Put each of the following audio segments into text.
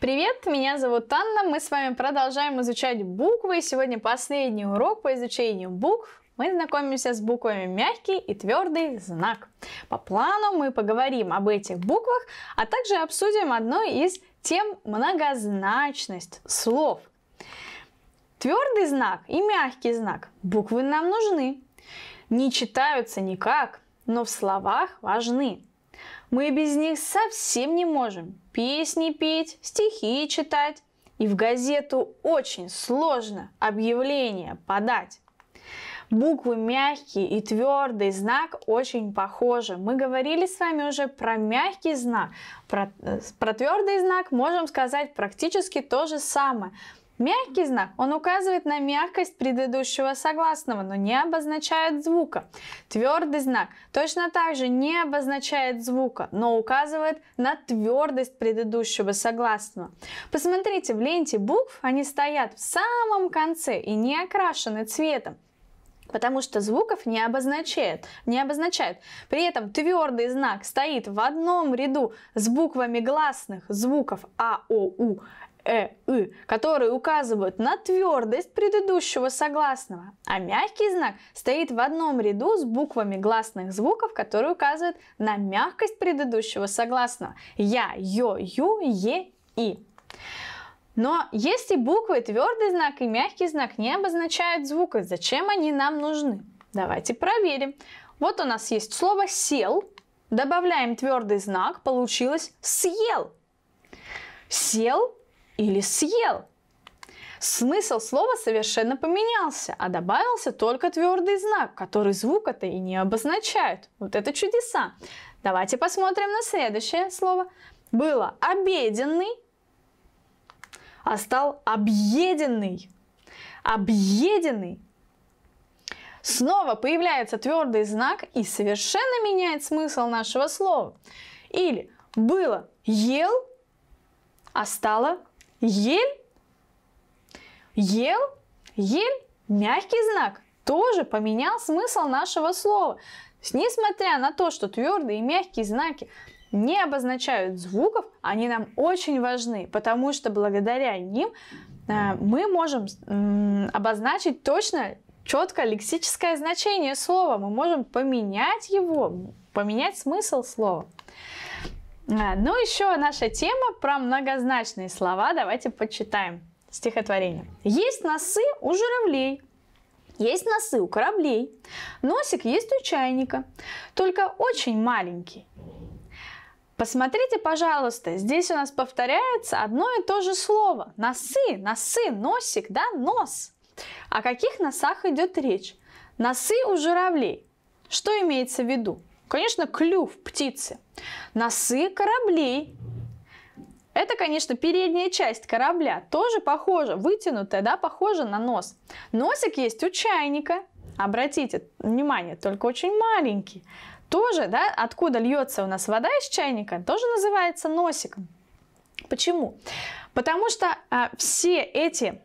Привет, меня зовут Анна, мы с вами продолжаем изучать буквы, и сегодня последний урок по изучению букв. Мы знакомимся с буквами мягкий и твердый знак. По плану мы поговорим об этих буквах, а также обсудим одну из тем многозначность слов. Твердый знак и мягкий знак. Буквы нам нужны. Не читаются никак, но в словах важны. Мы без них совсем не можем песни петь, стихи читать. И в газету очень сложно объявление подать. Буквы мягкие и твердый знак очень похожи. Мы говорили с вами уже про мягкий знак. Про, э, про твердый знак можем сказать практически то же самое. Мягкий знак, он указывает на мягкость предыдущего согласного, но не обозначает звука. Твердый знак точно так же не обозначает звука, но указывает на твердость предыдущего согласного. Посмотрите, в ленте букв они стоят в самом конце и не окрашены цветом потому что звуков не обозначает, не обозначает. При этом твердый знак стоит в одном ряду с буквами гласных звуков А, О, У, э, ы, которые указывают на твердость предыдущего согласного, а мягкий знак стоит в одном ряду с буквами гласных звуков, которые указывают на мягкость предыдущего согласного. Я, ё, ю, е, и. Но если буквы твердый знак и мягкий знак не обозначают звука, зачем они нам нужны? Давайте проверим. Вот у нас есть слово «сел», добавляем твердый знак, получилось «съел». «Сел» или съел. Смысл слова совершенно поменялся, а добавился только твердый знак, который звук это и не обозначает. Вот это чудеса. Давайте посмотрим на следующее слово. Было обеденный, а стал объеденный. Объеденный. Снова появляется твердый знак и совершенно меняет смысл нашего слова. Или было ел, а стало Ель, ел, ель, мягкий знак, тоже поменял смысл нашего слова. Несмотря на то, что твердые и мягкие знаки не обозначают звуков, они нам очень важны, потому что благодаря ним э, мы можем обозначить точно, четко лексическое значение слова. Мы можем поменять его, поменять смысл слова. А, ну, еще наша тема про многозначные слова. Давайте почитаем стихотворение. Есть носы у журавлей, есть носы у кораблей, носик есть у чайника, только очень маленький. Посмотрите, пожалуйста, здесь у нас повторяется одно и то же слово. Носы, носы, носик, да, нос. О каких носах идет речь? Носы у журавлей. Что имеется в виду? Конечно, клюв птицы. Носы кораблей. Это, конечно, передняя часть корабля, тоже похожа, вытянутая, да, похожа на нос. Носик есть у чайника, обратите внимание, только очень маленький. Тоже, да, откуда льется у нас вода из чайника, тоже называется носиком. Почему? Потому что а, все эти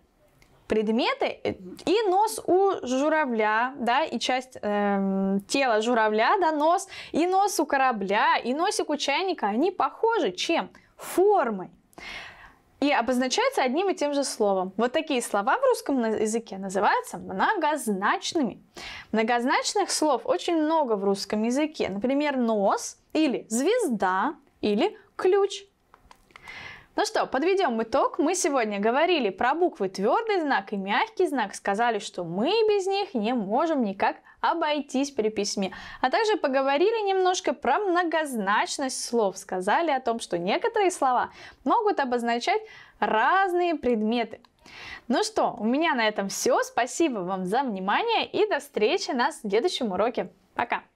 предметы э, и нос у журавля, да, и часть эм, тела журавля, да, нос, и нос у корабля, и носик у чайника, они похожи чем? Формой. И обозначаются одним и тем же словом. Вот такие слова в русском языке называются многозначными. Многозначных слов очень много в русском языке. Например, нос или звезда или ключ. Ну что, подведем итог. Мы сегодня говорили про буквы твердый знак и мягкий знак, сказали, что мы без них не можем никак обойтись при письме. А также поговорили немножко про многозначность слов, сказали о том, что некоторые слова могут обозначать разные предметы. Ну что, у меня на этом все. Спасибо вам за внимание и до встречи на следующем уроке. Пока!